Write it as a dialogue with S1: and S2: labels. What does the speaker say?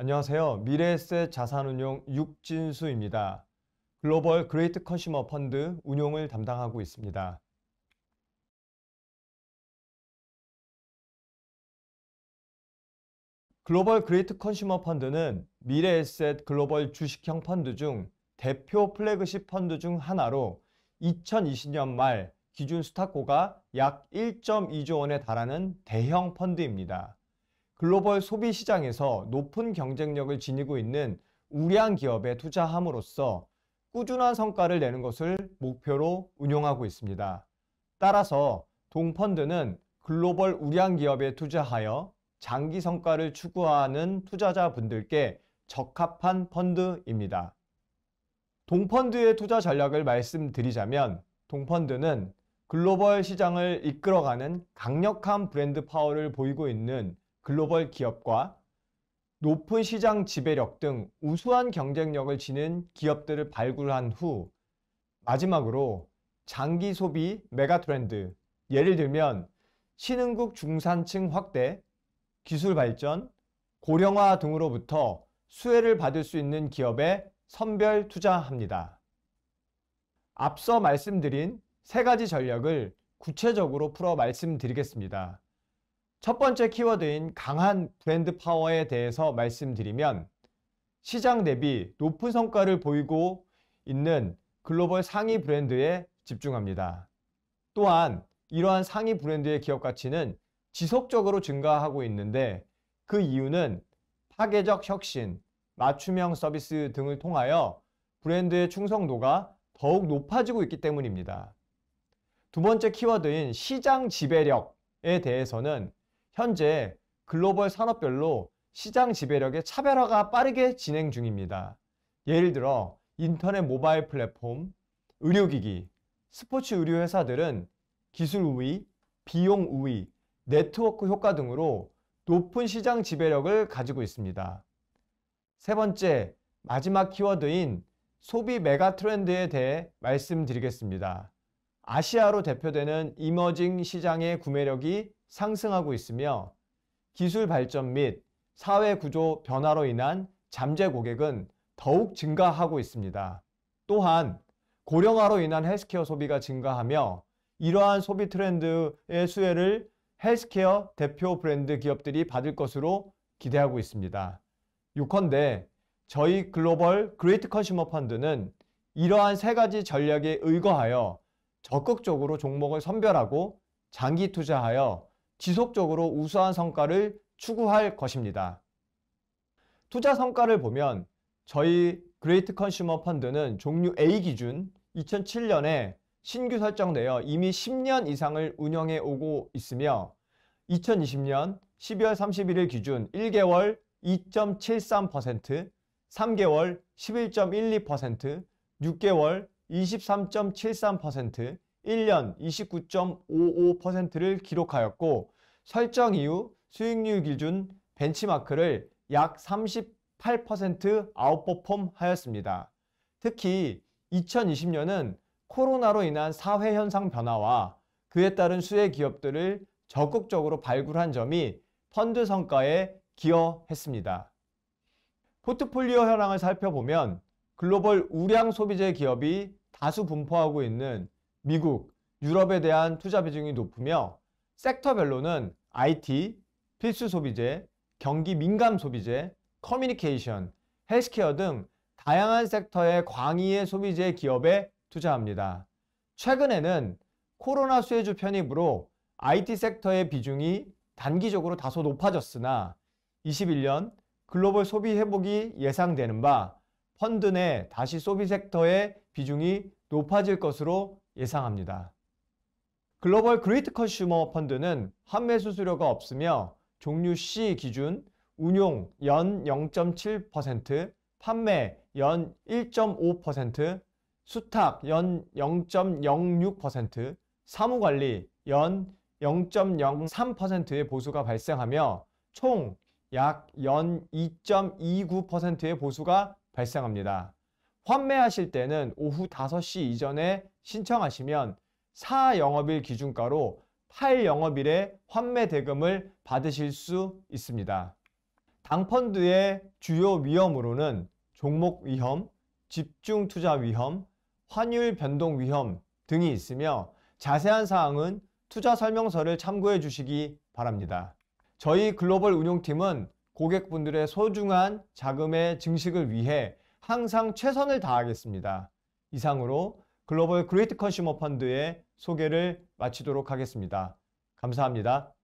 S1: 안녕하세요. 미래에셋 자산운용 육진수입니다. 글로벌 그레이트 컨슈머 펀드 운용을 담당하고 있습니다. 글로벌 그레이트 컨슈머 펀드는 미래에셋 글로벌 주식형 펀드 중 대표 플래그십 펀드 중 하나로 2020년 말 기준 스타코가약 1.2조 원에 달하는 대형 펀드입니다. 글로벌 소비 시장에서 높은 경쟁력을 지니고 있는 우량 기업에 투자함으로써 꾸준한 성과를 내는 것을 목표로 운영하고 있습니다. 따라서 동펀드는 글로벌 우량 기업에 투자하여 장기 성과를 추구하는 투자자분들께 적합한 펀드입니다. 동펀드의 투자 전략을 말씀드리자면 동펀드는 글로벌 시장을 이끌어가는 강력한 브랜드 파워를 보이고 있는 글로벌 기업과 높은 시장 지배력 등 우수한 경쟁력을 지닌 기업들을 발굴한 후 마지막으로 장기 소비 메가 트렌드 예를 들면 신흥국 중산층 확대, 기술 발전, 고령화 등으로부터 수혜를 받을 수 있는 기업에 선별 투자합니다. 앞서 말씀드린 세 가지 전략을 구체적으로 풀어 말씀드리겠습니다. 첫 번째 키워드인 강한 브랜드 파워에 대해서 말씀드리면 시장 대비 높은 성과를 보이고 있는 글로벌 상위 브랜드에 집중합니다. 또한 이러한 상위 브랜드의 기업 가치는 지속적으로 증가하고 있는데 그 이유는 파괴적 혁신, 맞춤형 서비스 등을 통하여 브랜드의 충성도가 더욱 높아지고 있기 때문입니다. 두 번째 키워드인 시장 지배력에 대해서는 현재 글로벌 산업별로 시장 지배력의 차별화가 빠르게 진행 중입니다. 예를 들어 인터넷 모바일 플랫폼, 의료기기, 스포츠 의료 회사들은 기술 우위, 비용 우위, 네트워크 효과 등으로 높은 시장 지배력을 가지고 있습니다. 세 번째, 마지막 키워드인 소비 메가 트렌드에 대해 말씀드리겠습니다. 아시아로 대표되는 이머징 시장의 구매력이 상승하고 있으며 기술 발전 및 사회 구조 변화로 인한 잠재 고객은 더욱 증가하고 있습니다. 또한 고령화로 인한 헬스케어 소비가 증가하며 이러한 소비 트렌드의 수혜를 헬스케어 대표 브랜드 기업들이 받을 것으로 기대하고 있습니다. 요컨대 저희 글로벌 그레이트 컨슈머 펀드는 이러한 세 가지 전략에 의거하여 적극적으로 종목을 선별하고 장기 투자하여 지속적으로 우수한 성과를 추구할 것입니다. 투자 성과를 보면 저희 그레이트 컨슈머 펀드는 종류 A 기준 2007년에 신규 설정되어 이미 10년 이상을 운영해 오고 있으며 2020년 12월 31일 기준 1개월 2.73%, 3개월 11.12%, 6개월 23.73%, 1년 29.55%를 기록하였고 설정 이후 수익률 기준 벤치마크를 약 38% 아웃퍼폼 하였습니다. 특히 2020년은 코로나로 인한 사회 현상 변화와 그에 따른 수혜 기업들을 적극적으로 발굴한 점이 펀드 성과에 기여했습니다. 포트폴리오 현황을 살펴보면 글로벌 우량 소비재 기업이 다수 분포하고 있는 미국, 유럽에 대한 투자 비중이 높으며 섹터별로는 IT, 필수 소비재, 경기 민감 소비재, 커뮤니케이션, 헬스케어 등 다양한 섹터의 광의의 소비재 기업에 투자합니다. 최근에는 코로나 수혜주 편입으로 IT 섹터의 비중이 단기적으로 다소 높아졌으나 21년 글로벌 소비 회복이 예상되는 바 펀드 내 다시 소비 섹터의 비중이 높아질 것으로 예상합니다. 글로벌 그레이트 컨슈머 펀드는 환매 수수료가 없으며 종류 C 기준 운용 연 0.7%, 판매 연 1.5%, 수탁 연 0.06%, 사무관리 연 0.03%의 보수가 발생하며 총 약 연 2.29%의 보수가 발생합니다. 환매하실 때는 오후 5시 이전에 신청하시면 4영업일 기준가로 8영업일에 환매 대금을 받으실 수 있습니다. 당펀드의 주요 위험으로는 종목 위험, 집중 투자 위험, 환율 변동 위험 등이 있으며 자세한 사항은 투자 설명서를 참고해 주시기 바랍니다. 저희 글로벌 운용팀은 고객분들의 소중한 자금의 증식을 위해 항상 최선을 다하겠습니다. 이상으로 글로벌 그레이트 컨슈머 펀드의 소개를 마치도록 하겠습니다. 감사합니다.